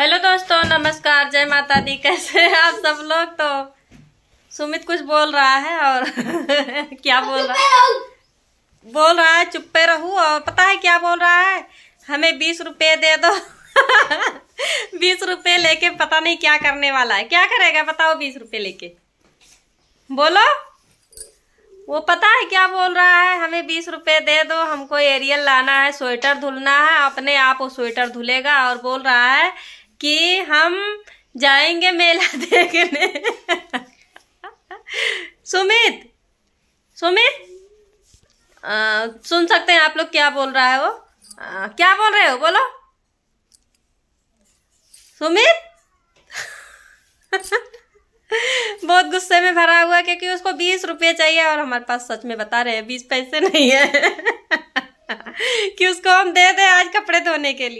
hello दोस्तों नमस्कार जय माता दी कैसे हैं आप सब लोग तो सुमित कुछ बोल रहा है और क्या बोल रहा है बोल रहा है चुप्पे रहू और पता है क्या बोल रहा है हमें बीस रुपये दे दो बीस रुपये लेके पता नहीं क्या करने वाला है क्या करेगा बताओ बीस रुपये लेके बोलो वो पता है क्या बोल रहा है हमें बीस रुपए दे दो हमको एरियल लाना है स्वेटर धुलना है अपने आप वो स्वेटर धुलेगा और बोल रहा है कि हम जाएंगे मेला देखने सुमित सुमित आ, सुन सकते हैं आप लोग क्या बोल रहा है वो आ, क्या बोल रहे हो बोलो सुमित बहुत गुस्से में भरा हुआ क्योंकि उसको बीस रुपये चाहिए और हमारे पास सच में बता रहे हैं बीस पैसे नहीं है कि उसको हम दे दें आज कपड़े धोने के लिए